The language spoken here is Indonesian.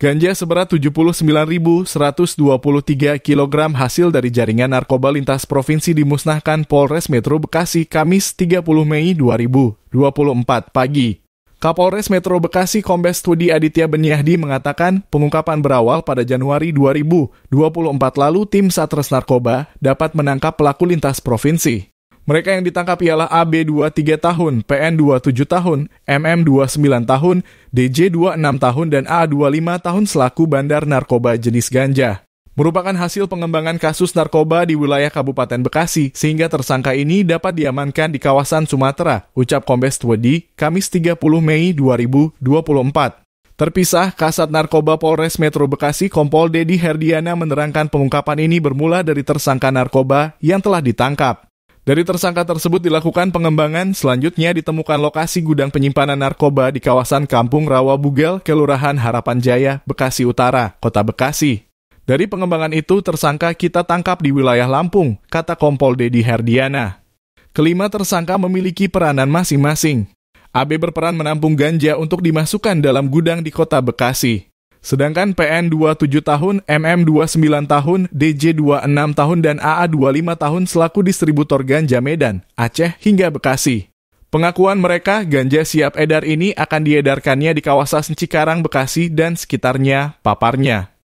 Ganja seberat 79.123 kg hasil dari jaringan narkoba lintas provinsi dimusnahkan Polres Metro Bekasi Kamis 30 Mei 2024 pagi. Kapolres Metro Bekasi Kombes Tudi Aditya Benyahdi mengatakan pengungkapan berawal pada Januari 2024 lalu tim Satres Narkoba dapat menangkap pelaku lintas provinsi. Mereka yang ditangkap ialah AB 23 tahun, PN 27 tahun, MM 29 tahun, DJ 26 tahun, dan A 25 tahun selaku bandar narkoba jenis ganja. Merupakan hasil pengembangan kasus narkoba di wilayah Kabupaten Bekasi, sehingga tersangka ini dapat diamankan di kawasan Sumatera, ucap Kombes Twedi, Kamis 30 Mei 2024. Terpisah, Kasat Narkoba Polres Metro Bekasi Kompol Dedi Herdiana menerangkan pengungkapan ini bermula dari tersangka narkoba yang telah ditangkap. Dari tersangka tersebut dilakukan pengembangan, selanjutnya ditemukan lokasi gudang penyimpanan narkoba di kawasan Kampung Rawa Bugel, Kelurahan Harapan Jaya, Bekasi Utara, Kota Bekasi. Dari pengembangan itu, tersangka kita tangkap di wilayah Lampung, kata Kompol Dedi Herdiana. Kelima tersangka memiliki peranan masing-masing. AB berperan menampung ganja untuk dimasukkan dalam gudang di kota Bekasi. Sedangkan PN 27 tahun, MM 29 tahun, DJ 26 tahun, dan AA 25 tahun selaku distributor ganja Medan, Aceh hingga Bekasi. Pengakuan mereka, ganja siap edar ini akan diedarkannya di kawasan Cikarang, Bekasi, dan sekitarnya, paparnya.